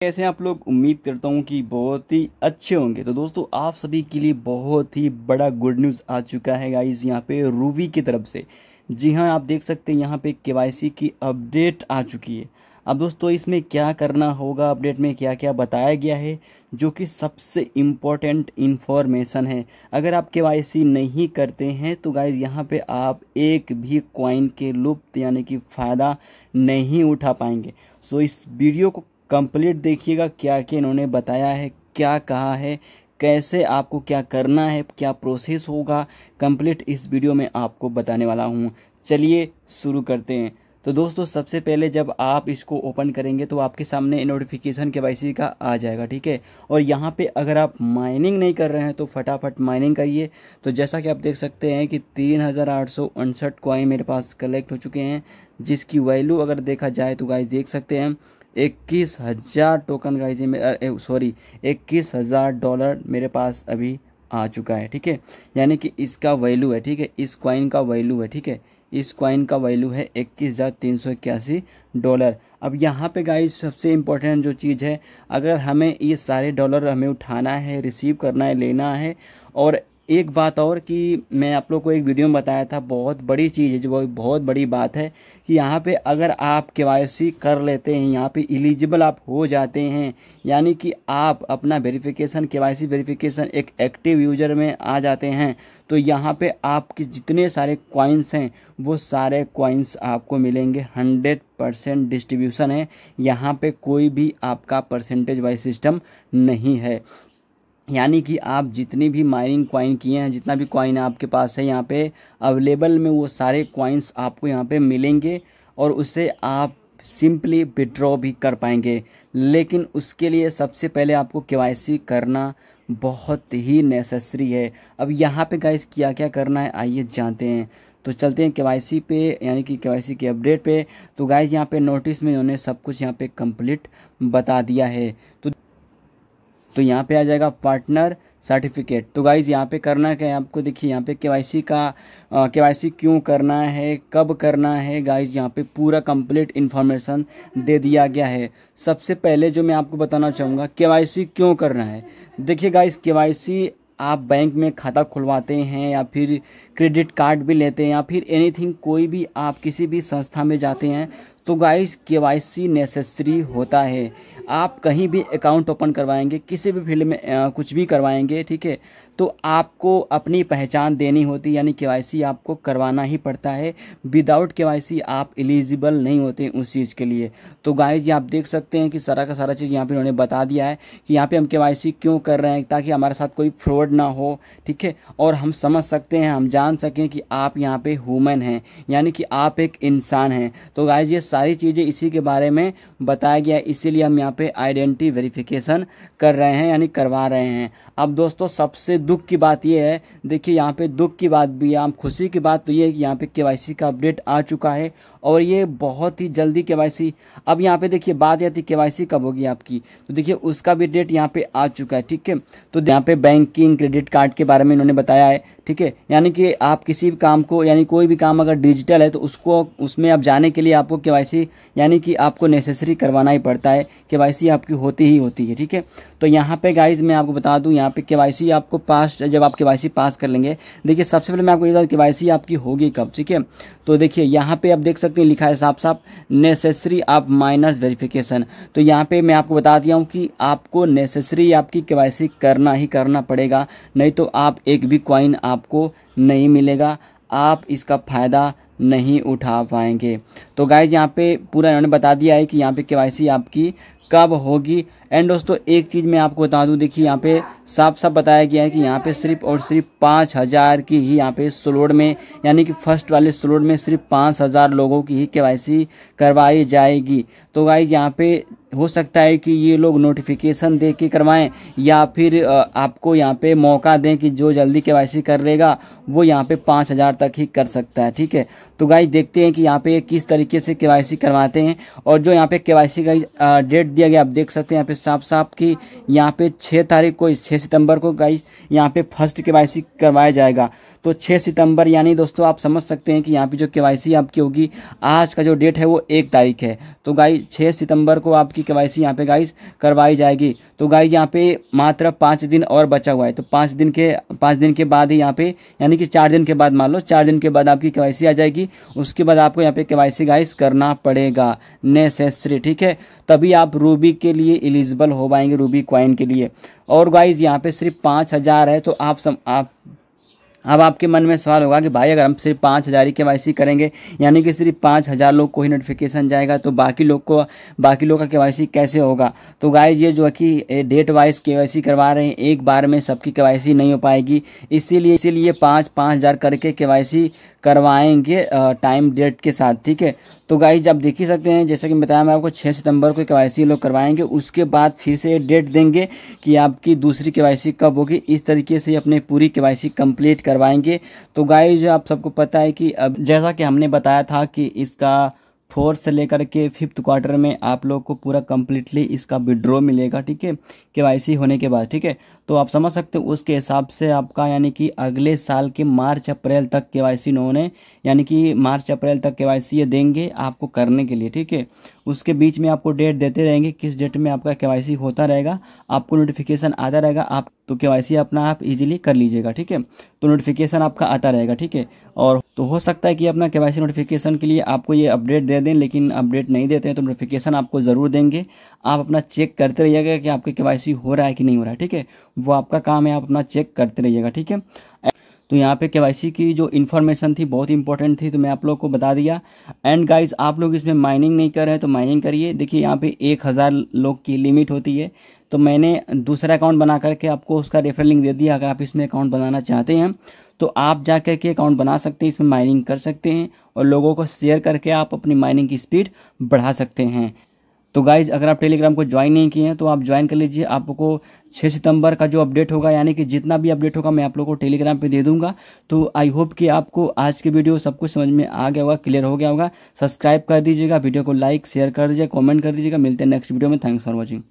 कैसे आप लोग उम्मीद करता हूँ कि बहुत ही अच्छे होंगे तो दोस्तों आप सभी के लिए बहुत ही बड़ा गुड न्यूज़ आ चुका है गाइज यहाँ पे रूबी की तरफ से जी हाँ आप देख सकते हैं यहाँ पे के की अपडेट आ चुकी है अब दोस्तों इसमें क्या करना होगा अपडेट में क्या क्या बताया गया है जो कि सबसे इम्पोर्टेंट इन्फॉर्मेशन है अगर आप के नहीं करते हैं तो गाइज यहाँ पे आप एक भी कॉइन के लुप्त यानी कि फ़ायदा नहीं उठा पाएंगे सो इस वीडियो को कंप्लीट देखिएगा क्या क्या इन्होंने बताया है क्या कहा है कैसे आपको क्या करना है क्या प्रोसेस होगा कंप्लीट इस वीडियो में आपको बताने वाला हूँ चलिए शुरू करते हैं तो दोस्तों सबसे पहले जब आप इसको ओपन करेंगे तो आपके सामने नोटिफिकेशन के वाई का आ जाएगा ठीक है और यहाँ पे अगर आप माइनिंग नहीं कर रहे हैं तो फटाफट माइनिंग करिए तो जैसा कि आप देख सकते हैं कि तीन हज़ार आठ सौ उनसठ कॉइन मेरे पास कलेक्ट हो चुके हैं जिसकी वैल्यू अगर देखा जाए तो गाइस देख सकते हैं इक्कीस हज़ार टोकन गाइज सॉरी इक्कीस हज़ार डॉलर मेरे पास अभी आ चुका है ठीक है यानी कि इसका वैल्यू है ठीक है इस क्वाइन का वैल्यू है ठीक है इस क्वाइन का वैल्यू है इक्कीस हज़ार तीन सौ इक्यासी डॉलर अब यहाँ पे गाइस सबसे इम्पोर्टेंट जो चीज़ है अगर हमें ये सारे डॉलर हमें उठाना है रिसीव करना है लेना है और एक बात और कि मैं आप लोग को एक वीडियो में बताया था बहुत बड़ी चीज़ है जो बहुत बड़ी बात है कि यहाँ पे अगर आप के कर लेते हैं यहाँ पे एलिजिबल आप हो जाते हैं यानी कि आप अपना वेरिफिकेशन के वाई वेरिफिकेशन एक एक्टिव यूज़र में आ जाते हैं तो यहाँ पे आपके जितने सारे कॉइन्स हैं वो सारे कॉइन्स आपको मिलेंगे हंड्रेड परसेंट डिस्ट्रीब्यूशन है यहाँ पे कोई भी आपका परसेंटेज वाइज सिस्टम नहीं है यानी कि आप जितनी भी माइनिंग क्वाइन किए हैं जितना भी कॉइन आपके पास है यहाँ पे अवेलेबल में वो सारे कॉइन्स आपको यहाँ पे मिलेंगे और उसे आप सिंपली विड्रॉ भी कर पाएंगे लेकिन उसके लिए सबसे पहले आपको के करना बहुत ही नेसेसरी है अब यहाँ पे गाइस क्या क्या करना है आइए जानते हैं तो चलते हैं के पे यानी कि के के अपडेट पे तो गाइस यहाँ पे नोटिस में उन्होंने सब कुछ यहाँ पे कंप्लीट बता दिया है तो तो यहाँ पे आ जाएगा पार्टनर सर्टिफिकेट तो गाइज़ यहाँ पे करना क्या है आपको देखिए यहाँ पे के का के क्यों करना है कब करना है गाइज़ यहाँ पे पूरा कंप्लीट इन्फॉर्मेशन दे दिया गया है सबसे पहले जो मैं आपको बताना चाहूँगा के क्यों करना है देखिए गाइज़ के आप बैंक में खाता खुलवाते हैं या फिर क्रेडिट कार्ड भी लेते हैं या फिर एनीथिंग कोई भी आप किसी भी संस्था में जाते हैं तो गाइस के वाई सी नेसेसरी होता है आप कहीं भी अकाउंट ओपन करवाएंगे किसी भी फील्ड में आ, कुछ भी करवाएंगे ठीक है तो आपको अपनी पहचान देनी होती यानी के आपको करवाना ही पड़ता है विदाउट के आप एलिजिबल नहीं होते उस चीज़ के लिए तो गाइज आप देख सकते हैं कि सारा का सारा चीज़ यहाँ पर उन्होंने बता दिया है कि यहाँ पर हम के क्यों कर रहे हैं ताकि हमारे साथ कोई फ्रॉड ना हो ठीक है और हम समझ सकते हैं हम जान सकें कि आप यहाँ पर ह्यूमन हैं यानी कि आप एक इंसान हैं तो गाइज ये सारी चीज़ें इसी के बारे में बताया गया इसीलिए हम यहाँ पे आइडेंटिटी वेरिफिकेशन कर रहे हैं यानी करवा रहे हैं अब दोस्तों सबसे दुख की बात यह है देखिए यहाँ पे दुख की बात भी है आप खुशी की बात तो ये है कि यहाँ पे के का अपडेट आ चुका है और ये बहुत ही जल्दी के अब यहाँ पे देखिए बात यह थी के कब होगी आपकी तो देखिए उसका भी डेट यहाँ पे आ चुका है ठीक है तो यहाँ पे बैंकिंग क्रेडिट कार्ड के बारे में इन्होंने बताया है ठीक है यानी कि आप किसी भी काम को यानी कोई भी काम अगर डिजिटल है तो उसको उसमें आप जाने के लिए आपको के यानी कि आपको नेसेसरी करवाना ही पड़ता है के आपकी होती ही होती है ठीक है तो यहाँ पे गाइज मैं आपको बता दूँ यहाँ पे के आपको पास जब आप के पास कर लेंगे देखिए सबसे पहले मैं आपको ये बताऊँ के आपकी होगी कब ठीक है तो देखिए यहाँ पे आप देख सकते देखते हैं लिखा है साफ साफ नेसेसरी आप माइनर्स वेरिफिकेशन तो यहाँ पे मैं आपको बता दिया हूँ कि आपको नेसेसरी आपकी के करना ही करना पड़ेगा नहीं तो आप एक भी क्वाइन आपको नहीं मिलेगा आप इसका फ़ायदा नहीं उठा पाएंगे तो गाइज यहाँ पे पूरा इन्होंने बता दिया है कि यहाँ पे के आपकी कब होगी एंड दोस्तों एक चीज़ मैं आपको बता दूं देखिए यहाँ पे साफ साफ बताया गया है कि यहाँ पे सिर्फ और सिर्फ पाँच हज़ार की ही यहाँ पे स्लोड में यानी कि फर्स्ट वाले स्लोड में सिर्फ पाँच हज़ार लोगों की ही के करवाई जाएगी तो गाइज यहाँ पे हो सकता है कि ये लोग नोटिफिकेशन दे के करवाएँ या फिर आपको यहाँ पे मौका दें कि जो जल्दी के वाई कर लेगा वो यहाँ पे पाँच हज़ार तक ही कर सकता है ठीक है तो गाई देखते हैं कि यहाँ पे किस तरीके से के करवाते हैं और जो यहाँ पे के वाई का डेट दिया गया आप देख सकते हैं यहाँ पे साफ साफ कि यहाँ पे छः तारीख को छः सितंबर को गाई यहाँ पे फर्स्ट के करवाया जाएगा तो 6 सितंबर यानी दोस्तों आप समझ सकते हैं कि यहाँ पे जो के वाई आपकी होगी आज का जो डेट है वो एक तारीख है तो गाई 6 सितंबर को आपकी के वाई सी यहाँ पे गाइज करवाई जाएगी तो गाई यहाँ पे मात्र पाँच दिन और बचा हुआ है तो पाँच दिन के पाँच दिन के बाद ही यहाँ पे यानी कि चार दिन के बाद मान लो चार दिन के बाद आपकी के आ जाएगी उसके बाद आपको यहाँ पे के गाइज करना पड़ेगा नेसेसरी ठीक है तभी आप रूबी के लिए एलिजिबल हो पाएंगे रूबी क्वाइन के लिए और गाइज यहाँ पे सिर्फ पाँच हज़ार है तो आप सम आप अब आपके मन में सवाल होगा कि भाई अगर हम सिर्फ पाँच हज़ार ही के वाई करेंगे यानी कि सिर्फ पाँच हज़ार लोग को ही नोटिफिकेशन जाएगा तो बाकी लोग को बाकी लोग का के कैसे होगा तो गाइज ये जो है कि डेट वाइज के करवा रहे हैं एक बार में सबकी के नहीं हो पाएगी इसीलिए इसीलिए पाँच पाँच हज़ार करके के करवाएंगे टाइम डेट के साथ ठीक है तो गाइज आप देख ही सकते हैं जैसे कि बताया मैं आपको 6 सितंबर को के लोग करवाएंगे उसके बाद फिर से डेट देंगे कि आपकी दूसरी के कब होगी इस तरीके से अपने पूरी के कंप्लीट करवाएंगे तो गाइज आप सबको पता है कि अब जैसा कि हमने बताया था कि इसका फोर्थ से लेकर के फिफ्थ क्वार्टर में आप लोग को पूरा कम्प्लीटली इसका विड्रॉ मिलेगा ठीक है के वाई होने के बाद ठीक है तो आप समझ सकते हो उसके हिसाब से आपका यानी कि अगले साल के मार्च अप्रैल तक के वाई सी उन्होंने यानी कि मार्च अप्रैल तक के वाई सी ये देंगे आपको करने के लिए ठीक है उसके बीच में आपको डेट देते रहेंगे किस डेट में आपका के वाई सी होता रहेगा आपको नोटिफिकेशन आता रहेगा आप तो के वाई सी अपना आप इजीली कर लीजिएगा ठीक है तो नोटिफिकेशन आपका आता रहेगा ठीक है और तो हो सकता है कि अपना के नोटिफिकेशन के लिए आपको ये अपडेट दे दें लेकिन अपडेट नहीं देते हैं तो नोटिफिकेशन आपको ज़रूर देंगे आप अपना चेक करते रहिएगा कि आपके के हो रहा है कि नहीं हो रहा है ठीक है वो आपका काम है आप अपना चेक करते रहिएगा ठीक है तो यहाँ पे के की जो इन्फॉर्मेशन थी बहुत इंपॉर्टेंट थी तो मैं आप लोग को बता दिया एंड गाइज आप लोग इसमें माइनिंग नहीं कर रहे हैं तो माइनिंग करिए देखिए यहाँ पे एक हज़ार लोग की लिमिट होती है तो मैंने दूसरा अकाउंट बना करके आपको उसका रेफर लिंक दे दिया अगर आप इसमें अकाउंट बनाना चाहते हैं तो आप जा कर के अकाउंट बना सकते हैं इसमें माइनिंग कर सकते हैं और लोगों को शेयर करके आप अपनी माइनिंग की स्पीड बढ़ा सकते हैं तो गाइज अगर आप टेलीग्राम को ज्वाइन नहीं किए हैं तो आप ज्वाइन कर लीजिए आपको 6 सितंबर का जो अपडेट होगा यानी कि जितना भी अपडेट होगा मैं आप लोगों को टेलीग्राम पे दे दूंगा तो आई होप कि आपको आज की वीडियो सब कुछ समझ में आ गया होगा क्लियर हो गया होगा सब्सक्राइब कर दीजिएगा वीडियो को लाइक शेयर कर दीजिए कॉमेंट कर दीजिएगा मिलते हैं नेक्स्ट वीडियो में थैंक्स फॉर वॉचिंग